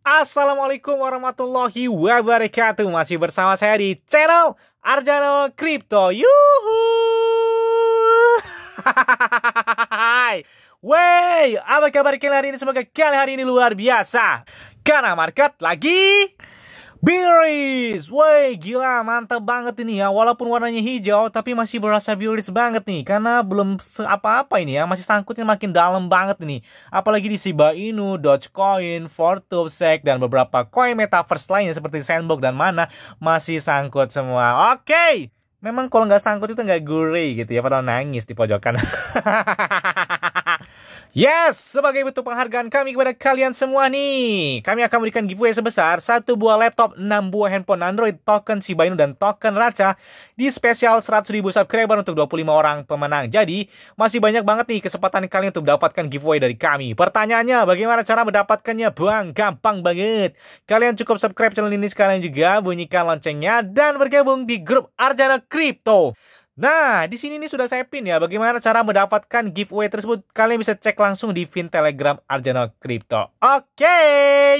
Assalamualaikum warahmatullahi wabarakatuh Masih bersama saya di channel Arjano Crypto Yuhu Wey, apa kabar kalian hari ini? Semoga kalian hari ini luar biasa Karena market lagi Biris, woi gila mantap banget ini ya Walaupun warnanya hijau tapi masih berasa biris banget nih Karena belum apa-apa ini ya Masih sangkutnya makin dalam banget ini Apalagi di Shiba Inu, Dogecoin, Fortube, SEC Dan beberapa koin metaverse lainnya seperti Sandbox dan mana Masih sangkut semua Oke okay. Memang kalau nggak sangkut itu nggak gurih gitu ya Padahal nangis di pojokan Yes, sebagai bentuk penghargaan kami kepada kalian semua nih. Kami akan memberikan giveaway sebesar satu buah laptop, 6 buah handphone Android, token Shiba Inu dan token Raca di spesial 100.000 subscriber untuk 25 orang pemenang. Jadi, masih banyak banget nih kesempatan kalian untuk mendapatkan giveaway dari kami. Pertanyaannya, bagaimana cara mendapatkannya, Buang, Gampang banget. Kalian cukup subscribe channel ini sekarang juga, bunyikan loncengnya dan bergabung di grup Arjana Crypto. Nah, di sini ini sudah saya pin ya. Bagaimana cara mendapatkan giveaway tersebut? Kalian bisa cek langsung di Fin Telegram Arjano Crypto. Oke,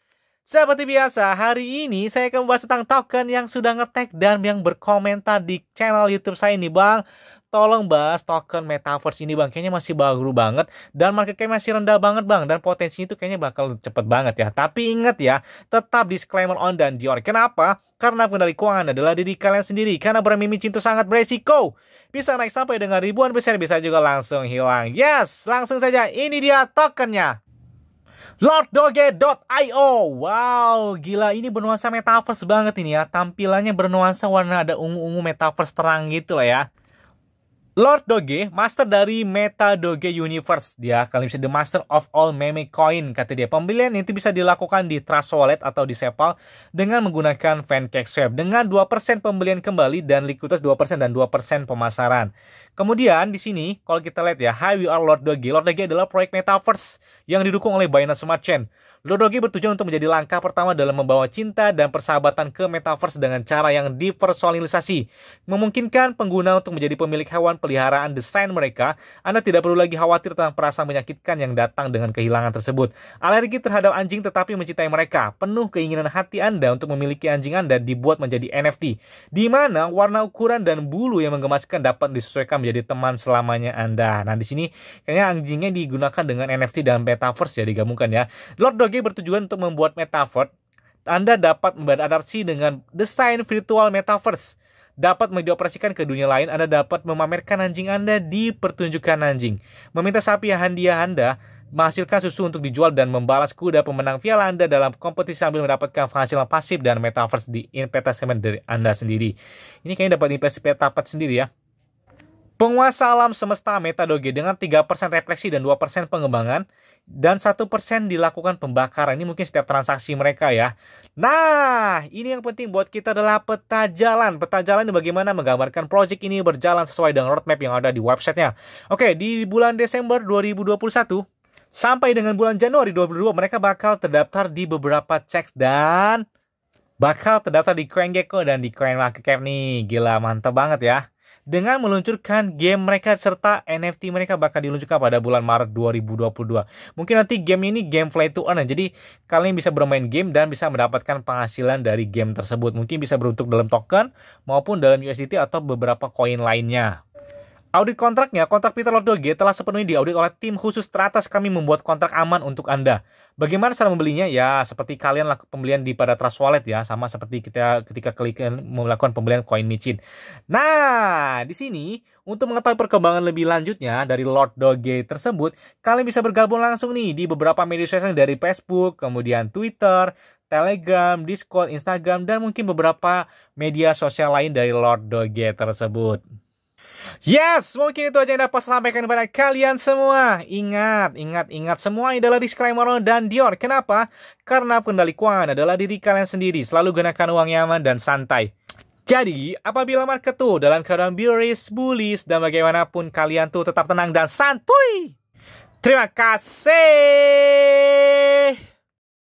seperti biasa, hari ini saya akan membahas tentang token yang sudah ngetek dan yang berkomentar di channel YouTube saya ini, Bang. Tolong bahas token Metaverse ini, Bang. Kayaknya masih baru banget dan market cap masih rendah banget, Bang. Dan potensinya itu kayaknya bakal cepet banget ya. Tapi ingat ya, tetap disclaimer on dan dior. Kenapa? Karena pengendali keuangan adalah diri kalian sendiri. Karena bermimicin itu sangat beresiko. Bisa naik sampai dengan ribuan besar bisa juga langsung hilang. Yes, langsung saja. Ini dia tokennya lorddoge.io Wow, gila ini bernuansa metaverse banget ini ya Tampilannya bernuansa warna ada ungu-ungu metaverse terang gitu lah ya Lord Doge, master dari Meta Doge Universe. Dia kalian bisa the master of all meme coin, kata dia. Pembelian itu bisa dilakukan di Trust Wallet atau di SEPAL dengan menggunakan Pancake Swap. Dengan 2% pembelian kembali dan likuiditas 2% dan 2% pemasaran. Kemudian di sini, kalau kita lihat ya, Hi We Are Lord Doge. Lord Doge adalah proyek Metaverse yang didukung oleh Binance Smart Chain. Lord Doge bertujuan untuk menjadi langkah pertama dalam membawa cinta dan persahabatan ke Metaverse dengan cara yang dipersonalisasi. Memungkinkan pengguna untuk menjadi pemilik hewan peliharaan desain mereka, Anda tidak perlu lagi khawatir tentang perasaan menyakitkan yang datang dengan kehilangan tersebut. Alergi terhadap anjing tetapi mencintai mereka, penuh keinginan hati Anda untuk memiliki anjing Anda dibuat menjadi NFT, di mana warna ukuran dan bulu yang menggemaskan dapat disesuaikan menjadi teman selamanya Anda. Nah, di sini kayaknya anjingnya digunakan dengan NFT dan metaverse ya digabungkan ya. Lord Doggy bertujuan untuk membuat metaverse anda dapat beradaptasi dengan desain virtual metaverse dapat dioperasikan ke dunia lain, Anda dapat memamerkan anjing Anda di pertunjukan anjing. Meminta sapi yang handia Anda menghasilkan susu untuk dijual dan membalas kuda pemenang piala Anda dalam kompetisi sambil mendapatkan penghasilan pasif dan metaverse di investment dari Anda sendiri. Ini kayaknya dapat investasi petapat sendiri ya. Penguasa alam semesta metadoge dengan 3% refleksi dan 2% pengembangan dan 1% dilakukan pembakaran. Ini mungkin setiap transaksi mereka ya. Nah, ini yang penting buat kita adalah peta jalan. Peta jalan ini bagaimana menggambarkan project ini berjalan sesuai dengan roadmap yang ada di websitenya. Oke, di bulan Desember 2021 sampai dengan bulan Januari 2022 mereka bakal terdaftar di beberapa cek dan bakal terdaftar di CoinGecko dan di CoinMarketCap nih. Gila, mantap banget ya dengan meluncurkan game mereka serta NFT mereka bakal diluncurkan pada bulan Maret 2022. Mungkin nanti game ini game play to earn. Ya. Jadi kalian bisa bermain game dan bisa mendapatkan penghasilan dari game tersebut. Mungkin bisa beruntuk dalam token maupun dalam USDT atau beberapa koin lainnya. Audit kontraknya, kontrak Peter Lodoge telah sepenuhnya diaudit oleh tim khusus teratas kami membuat kontrak aman untuk Anda. Bagaimana cara membelinya? Ya, seperti kalian lakukan pembelian di pada Trust Wallet ya, sama seperti kita ketika klik melakukan pembelian koin micin. Nah, di sini untuk mengetahui perkembangan lebih lanjutnya dari Lord Doge tersebut, kalian bisa bergabung langsung nih di beberapa media sosial dari Facebook, kemudian Twitter, Telegram, Discord, Instagram, dan mungkin beberapa media sosial lain dari Lord Doge tersebut. Yes, mungkin itu aja yang dapat saya sampaikan kepada kalian semua. Ingat, ingat, ingat semua ini adalah disclaimer dan Dior. Kenapa? Karena kendali keuangan adalah diri kalian sendiri. Selalu gunakan uang yang aman dan santai. Jadi, apabila market tuh dalam keadaan bearish, bullish, dan bagaimanapun kalian tuh tetap tenang dan santuy. Terima kasih.